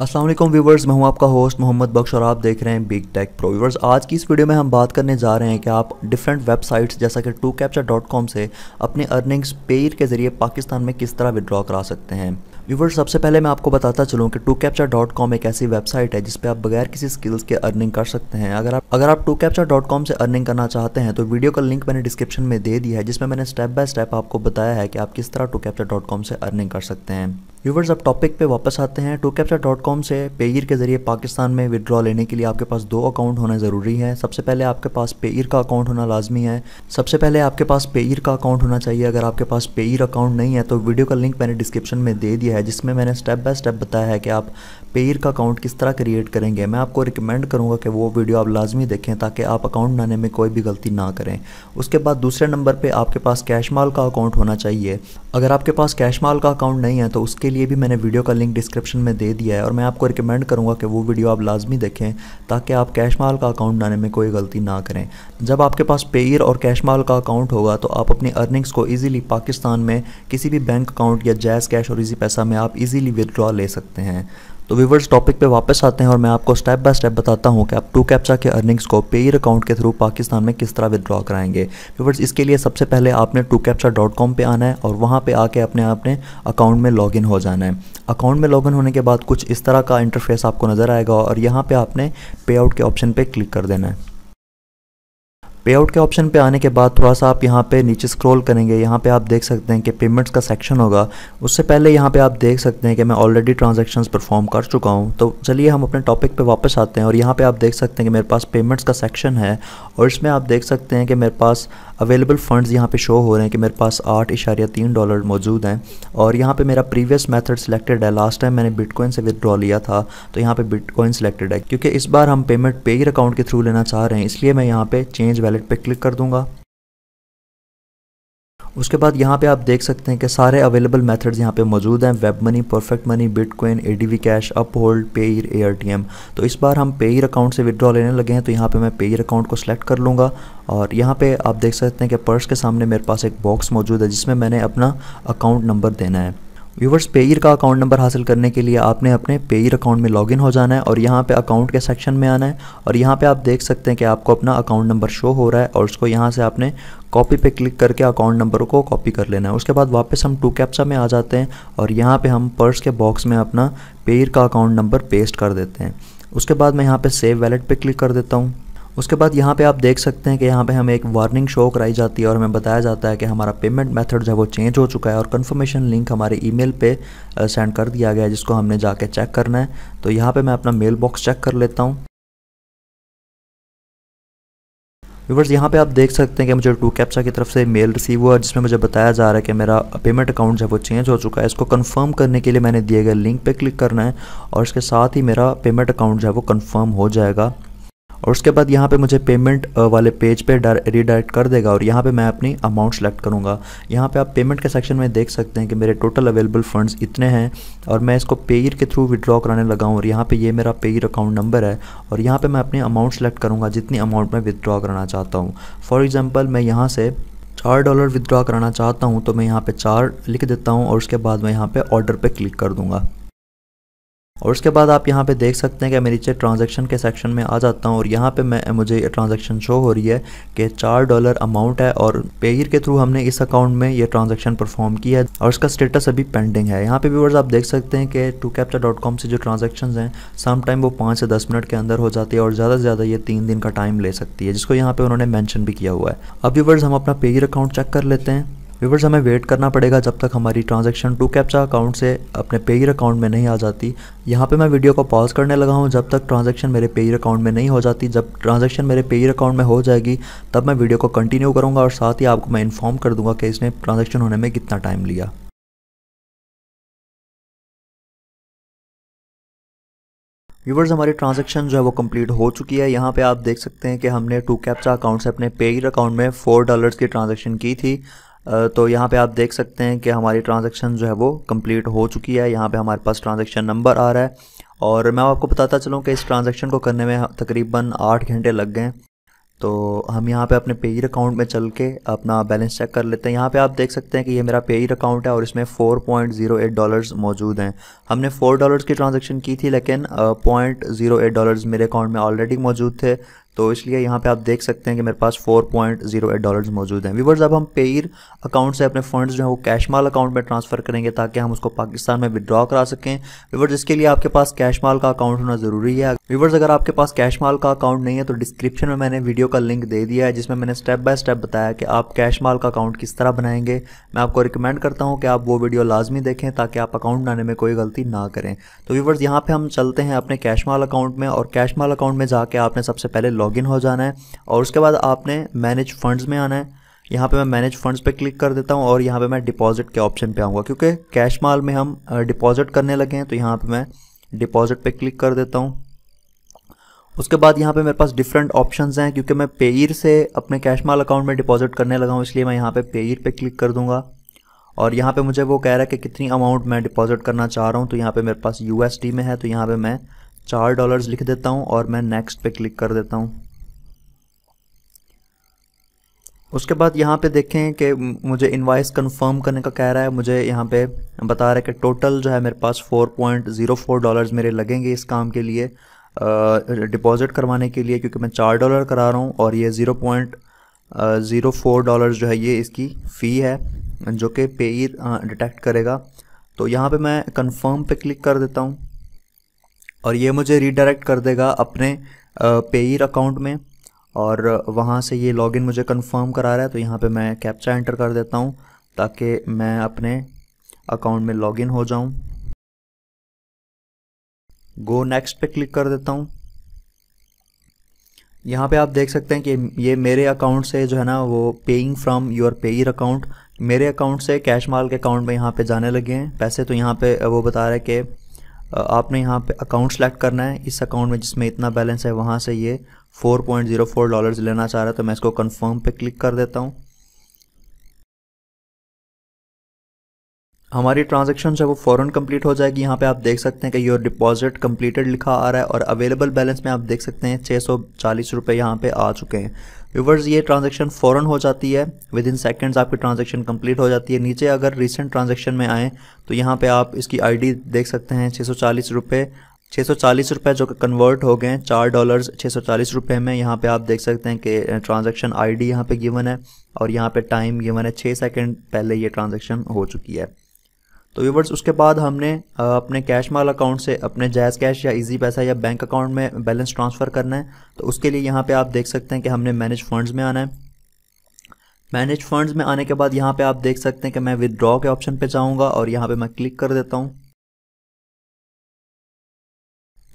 Aslam viewers मैं हूं आपका होस्ट मोहम्मद बख्श और आप देख रहे हैं बिग टेक प्रो व्यूवर्स आज की इस वीडियो में हम बात करने जा रहे हैं कि आप डिफरेंट वेबसाइट्स जैसा कि टू कैप्चा डॉट कॉम से अपने अर्निंग्स पेयर के ज़रिए पाकिस्तान में किस तरह विड्रॉ करा सकते हैं व्यूवर सबसे पहले मैं आपको बताता चलूँ कि टू कैप्चा डॉट कॉम एक ऐसी वेबसाइट है जिसपे आप बगैर किसी स्किल्स के अर्निंग कर सकते हैं अगर आप अगर आप टू कैप्चा डॉट कॉम से अर्निंग करना चाहते हैं तो वीडियो का लिंक मैंने डिस्क्रिप्शन में दे दिया है जिसमें मैंने स्टेप बाय स्टेप आपको बताया है कि आप किस तरह टू कैप्चा डॉट कॉम से अर्निंग कर सकते हैं व्यूवर्स अब टॉपिक पे वापस आते हैं टू कैप्चा डॉट कॉम से पेयर के जरिए पाकिस्तान में विद्रॉ लेने के लिए आपके पास दो अकाउंट होना ज़रूरी है सबसे पहले आपके पास पेयर का अकाउंट होना लाजमी है सबसे पहले आपके पास पेयर का अकाउंट होना चाहिए अगर आपके पास पेयर अकाउंट नहीं है तो वीडियो का लिंक मैंने डिस्क्रिप्शन में दे दिया है है जिसमें मैंने स्टेप बाय स्टेप बताया है कि आप पेयर का अकाउंट किस तरह क्रिएट करेंगे मैं आपको रिकमेंड करूँगा कि वो वीडियो आप लाजमी देखें ताकि आप अकाउंट बनाने में कोई भी गलती ना करें उसके बाद दूसरे नंबर पर आपके पास कैश माल का अकाउंट होना चाहिए अगर आपके पास कैश माल का अकाउंट नहीं है तो उसके लिए भी मैंने वीडियो का लिंक डिस्क्रिप्शन में दे दिया है और मैं आपको रिकमेंड करूँगा कि वो वीडियो आप लाजमी देखें ताकि आप कैश माल का अकाउंट बनाने में कोई गलती ना करें जब आपके पास पेयर और कैश माल का अकाउंट होगा तो आप अपनी अर्निंग्स को ईजिली पाकिस्तान में किसी भी बैंक अकाउंट या जैज़ कैश और इजी पैसा में आप इजीली विदड्रॉ ले सकते हैं तो व्यूवर्स टॉपिक पे वापस आते हैं और मैं आपको स्टेप बाय स्टेप बताता हूँ कि आप टू कैप्चा के अर्निंग्स को पेयर अकाउंट के थ्रू पाकिस्तान में किस तरह विदड्रॉ कराएंगे व्यूवर्स इसके लिए सबसे पहले आपने टू कैप्चा डॉट कॉम पर आना है और वहाँ पर आके अपने आपने अकाउंट में लॉगिन हो जाना है अकाउंट में लॉगिन होने के बाद कुछ इस तरह का इंटरफेस आपको नज़र आएगा और यहाँ पर आपने पे आउट के ऑप्शन पर क्लिक कर देना है पे आउट के ऑप्शन पे आने के बाद थोड़ा सा आप यहाँ पे नीचे स्क्रॉल करेंगे यहाँ पे आप देख सकते हैं कि पेमेंट्स का सेक्शन होगा उससे पहले यहाँ पे आप देख सकते हैं कि मैं ऑलरेडी ट्रांजेक्शन परफॉर्म कर चुका हूँ तो चलिए हम अपने टॉपिक पर वापस आते हैं और यहाँ पर आप देख सकते हैं कि मेरे पास पेमेंट्स का सेक्शन है और इसमें आप देख सकते हैं कि मेरे पास अवेलेबल फ़ंड्स यहाँ पे शो हो रहे हैं कि मेरे पास आठ इशारिया तीन डॉलर मौजूद हैं और यहाँ पे मेरा प्रीवियस मेथड सिलेक्टेड है लास्ट टाइम मैंने बिटकॉइन से विदड्रॉ लिया था तो यहाँ पे बिटकॉइन सिलेक्टेड है क्योंकि इस बार हम पेमेंट पेयर अकाउंट के थ्रू लेना चाह रहे हैं इसलिए मैं यहाँ पे चेंज वैलेट वॉलेट पे क्लिक कर दूंगा उसके बाद यहाँ पे आप देख सकते हैं कि सारे अवेलेबल मेथड्स यहाँ पे मौजूद हैं WebMoney Perfect Money bitcoin ADV cash Uphold Payeer ARTM तो इस बार हम पेयर अकाउंट से विदड्रॉ लेने लगे हैं तो यहाँ पे मैं पेयर अकाउंट को सिलेक्ट कर लूँगा और यहाँ पे आप देख सकते हैं कि पर्स के सामने मेरे पास एक बॉक्स मौजूद है जिसमें मैंने अपना अकाउंट नंबर देना है व्यूवर्स पेयर का अकाउंट नंबर हासिल करने के लिए आपने अपने पेयर अकाउंट में लॉगिन हो जाना है और यहाँ पे अकाउंट के सेक्शन में आना है और यहाँ पे आप देख सकते हैं कि आपको अपना अकाउंट नंबर शो हो रहा है और उसको यहाँ से आपने कॉपी पे क्लिक करके अकाउंट नंबर को कॉपी कर लेना है उसके बाद वापस हम टू कैप्सा में आ जाते हैं और यहाँ पर हम पर्स के बॉक्स में अपना पेयर का अकाउंट नंबर पेस्ट कर देते हैं उसके बाद मैं यहाँ पर सेव वैलेट पर क्लिक कर देता हूँ उसके बाद यहाँ पे आप देख सकते हैं कि यहाँ पे हमें एक वार्निंग शो कराई जाती है और हमें बताया जाता है कि हमारा पेमेंट मेथड जो है वो चेंज हो चुका है और कन्फर्मेशन लिंक हमारे ईमेल पे सेंड कर दिया गया है जिसको हमने जाके चेक करना है तो यहाँ पे मैं अपना मेल बॉक्स चेक कर लेता हूँ व्यूवर्स यहाँ पे आप देख सकते हैं कि मुझे टू कैप्चा की तरफ से मेल रिसीव हुआ जिसमें मुझे बताया जा रहा है कि मेरा पेमेंट अकाउंट जो है वो चेंज हो चुका है इसको कंफर्म करने के लिए मैंने दिए गए लिंक पे क्लिक करना है और इसके साथ ही मेरा पेमेंट अकाउंट जो है वो कंफर्म हो जाएगा और उसके बाद यहाँ पे मुझे पेमेंट वाले पेज पे रिडायरेक्ट कर देगा और यहाँ पे मैं अपनी अमाउंट सेलेक्ट करूँगा यहाँ पे आप पेमेंट के सेक्शन में देख सकते हैं कि मेरे टोटल अवेलेबल फंड्स इतने हैं और मैं इसको पेयर के थ्रू विड्रॉ कराने लगा हूँ और यहाँ पे ये मेरा पेयर अकाउंट नंबर है और यहाँ पर मैं अपनी अमाउंट सेलेक्ट करूँगा जितनी अमाउंट मैं विदड्रॉ कराना चाहता हूँ फॉर एग्ज़ाम्पल मैं यहाँ से चार डॉलर विदड्रॉ कराना चाहता हूँ तो मैं यहाँ पर चार लिख देता हूँ और उसके बाद मैं यहाँ पे ऑर्डर पर क्लिक कर दूँगा और उसके बाद आप यहाँ पे देख सकते हैं कि मैं नीचे ट्रांजैक्शन के सेक्शन में आ जाता हूँ और यहाँ पे मैं मुझे ये ट्रांजैक्शन शो हो रही है कि चार डॉलर अमाउंट है और पेयर के थ्रू हमने इस अकाउंट में ये ट्रांजैक्शन परफॉर्म किया है और इसका स्टेटस अभी पेंडिंग है यहाँ पे व्यूवर्स आप देख सकते हैं कि टू कैप्चा डॉट कॉम से जो ट्रांजेक्शन हैं सम टाइम वो पाँच से दस मिनट के अंदर हो जाती है और ज़्यादा से ज़्यादा ये तीन दिन का टाइम ले सकती है जिसको यहाँ पर उन्होंने मैंशन भी किया हुआ है अब व्यूवर्स हम अपना पेयर अकाउंट चेक कर लेते हैं व्यूवर्स हमें वेट करना पड़ेगा जब तक हमारी ट्रांजैक्शन टू कैप्चा अकाउंट से अपने पेयर अकाउंट में नहीं आ जाती यहाँ पे मैं वीडियो को पॉज करने लगा हूँ जब तक ट्रांजैक्शन मेरे पेयर अकाउंट में नहीं हो जाती जब ट्रांजैक्शन मेरे पेयर अकाउंट में हो जाएगी तब मैं वीडियो को कंटिन्यू करूँगा और साथ ही आपको मैं इन्फॉर्म कर दूंगा कि इसने ट्रांजेक्शन होने में कितना टाइम लिया व्यूवर्स हमारी ट्रांजैक्शन जो है वो कंप्लीट हो चुकी है यहाँ पे आप देख सकते हैं कि हमने टू कैप्चा अकाउंट से अपने पेयर अकाउंट में फोर डॉलर्स की ट्रांजैक्शन की थी तो यहाँ पे आप देख सकते हैं कि हमारी ट्रांजेक्शन जो है वो कंप्लीट हो चुकी है यहाँ पे हमारे पास ट्रांजेक्शन नंबर आ रहा है और मैं आपको बताता चलूँ कि इस ट्रांजेक्शन को करने में तकरीबन आठ घंटे लग गए तो हम यहाँ पे अपने पेयर अकाउंट में चल के अपना बैलेंस चेक कर लेते हैं यहाँ पे आप देख सकते हैं कि ये मेरा पेयर अकाउंट है और इसमें 4.08 डॉलर्स मौजूद हैं हमने 4 डॉलर्स की ट्रांजैक्शन की थी लेकिन पॉइंट ज़ीरो एट डॉलर्स मेरे अकाउंट में ऑलरेडी मौजूद थे तो इसलिए यहाँ पे आप देख सकते हैं कि मेरे पास 4.08 पॉइंट जीरो एट मौजूद हैं वीवर्स अब हम पेयर अकाउंट से अपने फंड्स जो है वो कैश माल अकाउंट में ट्रांसफ़र करेंगे ताकि हम उसको पाकिस्तान में विदड्रॉ करा सकें वीवर्स इसके लिए आपके पास कैश माल का अकाउंट होना ज़रूरी है वीवर्स अगर आपके पास कैश माल का अकाउंट नहीं है तो डिस्क्रिप्शन में मैंने वीडियो का लिंक दे दिया है जिसमें मैंने स्टेप बाय स्टेप बताया कि आप कैश माल का अकाउंट किस तरह बनाएंगे मैं आपको रिकमेंड करता हूँ कि आप वो वीडियो लाजमी देखें ताकि आप अकाउंट बनाने में कोई गलती ना करें तो वीवर्स यहाँ पर हम चलते हैं अपने कैश माल अकाउंट में और कैश माल अकाउंट में जाके आपने सबसे पहले लॉ लॉगिन हो जाना है और उसके बाद आपने मैनेज फंड्स में आना है यहाँ पे मैं मैनेज फंड्स पे क्लिक कर देता हूँ और यहाँ पे मैं डिपॉजिट के ऑप्शन पे आऊँगा क्योंकि कैश माल में हम डिपॉजिट करने लगे हैं तो यहाँ पे मैं डिपॉजिट पे क्लिक कर देता हूँ उसके बाद यहाँ पे मेरे पास डिफरेंट ऑप्शंस हैं क्योंकि मैं पेयर से अपने कैश माल अकाउंट में डिपॉजिट करने लगा हूँ इसलिए मैं यहाँ पे पेयर पर क्लिक कर दूंगा और यहाँ पर मुझे वो कह रहा है कि कितनी अमाउंट मैं डिपॉजिट करना चाह रहा हूँ तो यहाँ पर मेरे पास यू में है तो यहाँ पर मैं चार डॉलर्स लिख देता हूँ और मैं नेक्स्ट पे क्लिक कर देता हूँ उसके बाद यहाँ पे देखें कि मुझे इनवाइस कंफर्म करने का कह रहा है मुझे यहाँ पे बता रहा है कि टोटल जो है मेरे पास 4.04 डॉलर्स मेरे लगेंगे इस काम के लिए डिपॉजिट करवाने के लिए क्योंकि मैं चार डॉलर करा रहा हूँ और ये zero point zero four dollar जो है ये इसकी फ़ी है जो कि पेईर डिटेक्ट करेगा तो यहाँ पे मैं कंफर्म पे क्लिक कर देता हूँ और ये मुझे रीडायरेक्ट कर देगा अपने पेयर अकाउंट में और वहाँ से ये लॉगिन मुझे कंफर्म करा रहा है तो यहाँ पे मैं कैप्चा एंटर कर देता हूँ ताकि मैं अपने अकाउंट में लॉगिन हो जाऊँ गो नेक्स्ट पे क्लिक कर देता हूँ यहाँ पे आप देख सकते हैं कि ये मेरे अकाउंट से जो है ना वो paying from your Payeer account मेरे अकाउंट से कैश माल के अकाउंट में यहाँ पे जाने लगे हैं पैसे तो यहाँ पे वो बता रहे कि आपने यहाँ पे अकाउंट सेलेक्ट करना है इस अकाउंट में जिसमें इतना बैलेंस है वहाँ से ये 4.04 डॉलर्स लेना चाह रहा है तो मैं इसको कंफर्म पे क्लिक कर देता हूँ हमारी ट्रांजेक्शन जो है वो फ़ौरन कंप्लीट हो जाएगी यहाँ पे आप देख सकते हैं कि योर डिपॉजिट कंप्लीटेड लिखा आ रहा है और अवेलेबल बैलेंस में आप देख सकते हैं छः सौ चालीस रुपये यहाँ पर आ चुके हैं व्यूवर्स ये ट्रांजेक्शन फ़ौरन हो जाती है विद इन सेकेंड्स आपकी ट्रांजेक्शन कंप्लीट हो जाती है नीचे अगर रिसेंट ट्रांजेक्शन में आएँ तो यहाँ पे आप इसकी आईडी देख सकते हैं छः सौ चालीस रुपये छः सौ चालीस रुपये जो कन्वर्ट हो गए चार डॉलर्स छः सौ चालीस रुपये में यहाँ पे आप देख सकते हैं कि आई आईडी यहाँ पर गिवन है और यहाँ पे टाइम गिवन है छः सेकंड पहले ये ट्रांजेक्शन हो चुकी है तो व्यूवर्स उसके बाद हमने अपने कैश माल अकाउंट से अपने जायज़ कैश या इजी पैसा या बैंक अकाउंट में बैलेंस ट्रांसफ़र करना है तो उसके लिए यहाँ पे आप देख सकते हैं कि हमने मैनेज फंड्स में आना है मैनेज फंड्स में आने के बाद यहाँ पे आप देख सकते हैं कि मैं विदड्रॉ के ऑप्शन पे जाऊँगा और यहाँ पे मैं क्लिक कर देता हूँ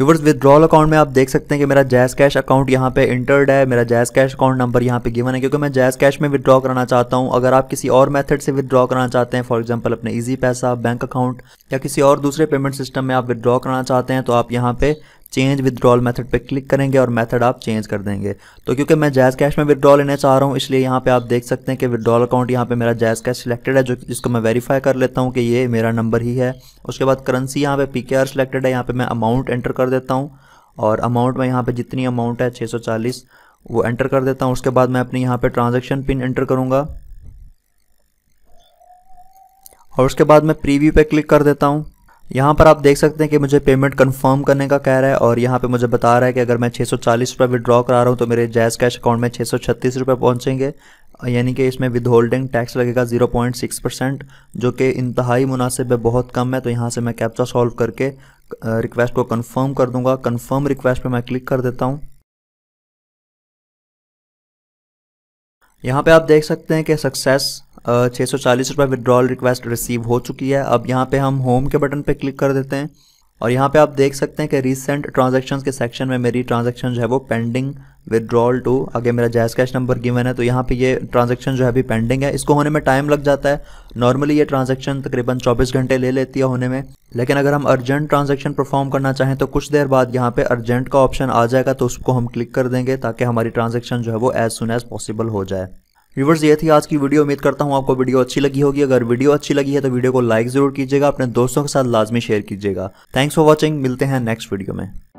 व्यूवर्स विद्रॉल अकाउंट में आप देख सकते हैं कि मेरा जैस कैश अकाउंट यहाँ पे इंटर्ड है मेरा जैस कैश अकाउंट नंबर यहाँ पे गिवन है क्योंकि मैं जैस कैश में विद्रॉ कराना चाहता हूँ अगर आप किसी और मेथड से विद्रॉ कराना चाहते हैं फॉर एग्जांपल अपने इजी पैसा बैंक अकाउंट या किसी और दूसरे पेमेंट सिस्टम में आप विद्रॉ कराना चाहते हैं तो आप यहाँ पे चेंज विदड्रॉल मेथड पे क्लिक करेंगे और मेथड आप चेंज कर देंगे तो क्योंकि मैं जैज़ कैश में विदड्रॉ लेना चाह रहा हूँ इसलिए यहाँ पे आप देख सकते हैं कि विदड्रॉल अकाउंट यहाँ पे मेरा जैज़ कैश सिलेक्टेड है जो जिसको मैं वेरीफाई कर लेता हूँ कि ये मेरा नंबर ही है उसके बाद करेंसी यहाँ पे पी के आर सिलेक्टेड है यहाँ पर मैं अमाउंट एंटर कर देता हूँ और अमाउंट में यहाँ पर जितनी अमाउंट है छः वो एंटर कर देता हूँ उसके बाद मैं अपनी यहाँ पर ट्रांजेक्शन पिन एंटर करूँगा और उसके बाद मैं प्रीव्यू पे क्लिक कर देता हूँ यहाँ पर आप देख सकते हैं कि मुझे पेमेंट कंफर्म करने का कह रहा है और यहाँ पे मुझे बता रहा है कि अगर मैं छः सौ चालीस रुपये विड्रॉ करा रहा हूँ तो मेरे जैस कैश अकाउंट में छः सौ छत्तीस रुपये पहुँचेंगे यानी कि इसमें विद होल्डिंग टैक्स लगेगा ज़ीरो पॉइंट सिक्स परसेंट जो कि इंतहाई मुनासिब है बहुत कम है तो यहाँ से मैं कैप्चा सॉल्व करके रिक्वेस्ट को कन्फर्म कर दूँगा कन्फर्म रिक्वेस्ट पर मैं क्लिक कर देता हूँ यहाँ पर आप देख सकते हैं कि सक्सेस छः सौ चालीस रुपये विड्रॉल रिक्वेस्ट रिसीव हो चुकी है अब यहाँ पे हम होम के बटन पे क्लिक कर देते हैं और यहाँ पे आप देख सकते हैं कि रिसेंट ट्रांजेक्शन के सेक्शन में मेरी ट्रांजेक्शन जो है वो पेंडिंग विदड्रॉल टू आगे मेरा जैस कैश नंबर गिवन है तो यहाँ पे ये ट्रांजेक्शन जो है अभी पेंडिंग है इसको होने में टाइम लग जाता है नॉर्मली ये ट्रांजेक्शन तकरीबन 24 घंटे ले लेती है होने में लेकिन अगर हम अर्जेंट ट्रांजेक्शन परफॉर्म करना चाहें तो कुछ देर बाद यहाँ पे अर्जेंट का ऑप्शन आ जाएगा तो उसको हम क्लिक कर देंगे ताकि हमारी ट्रांजेक्शन जो है वो एज सुन एज पॉसिबल हो जाए व्यूवर्स ये थी आज की वीडियो उम्मीद करता हूँ आपको वीडियो अच्छी लगी होगी अगर वीडियो अच्छी लगी है तो वीडियो को लाइक जरूर कीजिएगा अपने दोस्तों के साथ लाजमी शेयर कीजिएगा थैंक्स फॉर वॉचिंग मिलते हैं नेक्स्ट वीडियो में